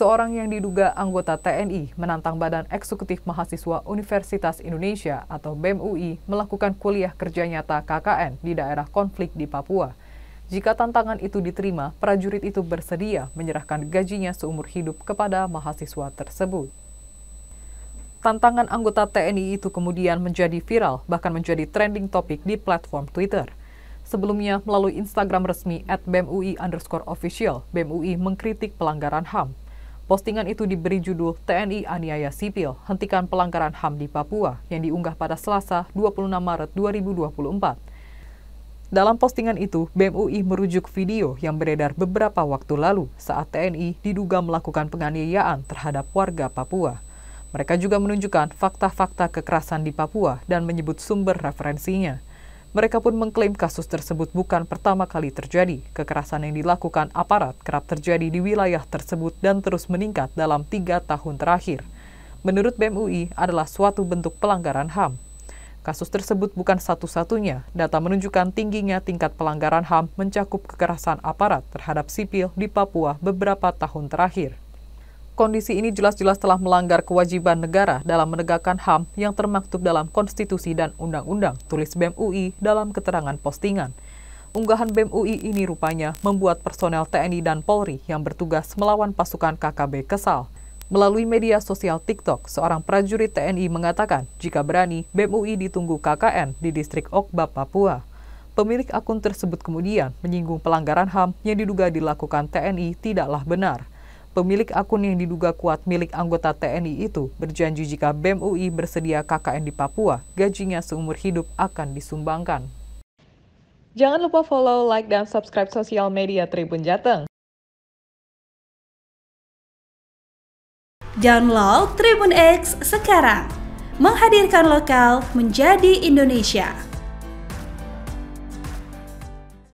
seorang yang diduga anggota TNI menantang Badan Eksekutif Mahasiswa Universitas Indonesia atau BEM UI melakukan kuliah kerja nyata KKN di daerah konflik di Papua. Jika tantangan itu diterima, prajurit itu bersedia menyerahkan gajinya seumur hidup kepada mahasiswa tersebut. Tantangan anggota TNI itu kemudian menjadi viral, bahkan menjadi trending topik di platform Twitter. Sebelumnya, melalui Instagram resmi at BEMUI underscore official, BEMUI mengkritik pelanggaran HAM. Postingan itu diberi judul TNI Aniaya Sipil, Hentikan Pelanggaran HAM di Papua yang diunggah pada Selasa 26 Maret 2024. Dalam postingan itu, BMUI e merujuk video yang beredar beberapa waktu lalu saat TNI diduga melakukan penganiayaan terhadap warga Papua. Mereka juga menunjukkan fakta-fakta kekerasan di Papua dan menyebut sumber referensinya. Mereka pun mengklaim kasus tersebut bukan pertama kali terjadi. Kekerasan yang dilakukan aparat kerap terjadi di wilayah tersebut dan terus meningkat dalam tiga tahun terakhir. Menurut BMUI, adalah suatu bentuk pelanggaran HAM. Kasus tersebut bukan satu-satunya. Data menunjukkan tingginya tingkat pelanggaran HAM mencakup kekerasan aparat terhadap sipil di Papua beberapa tahun terakhir kondisi ini jelas-jelas telah melanggar kewajiban negara dalam menegakkan HAM yang termaktub dalam konstitusi dan undang-undang, tulis BEM UI dalam keterangan postingan. Unggahan BEM UI ini rupanya membuat personel TNI dan Polri yang bertugas melawan pasukan KKB kesal. Melalui media sosial TikTok, seorang prajurit TNI mengatakan jika berani, BEM UI ditunggu KKN di distrik Okba, Papua. Pemilik akun tersebut kemudian menyinggung pelanggaran HAM yang diduga dilakukan TNI tidaklah benar. Pemilik akun yang diduga kuat milik anggota TNI itu berjanji jika BEM UI bersedia KKN di Papua, gajinya seumur hidup akan disumbangkan. Jangan lupa follow, like, dan subscribe sosial media Tribun Jateng. Download Tribun X sekarang. Menghadirkan lokal menjadi Indonesia.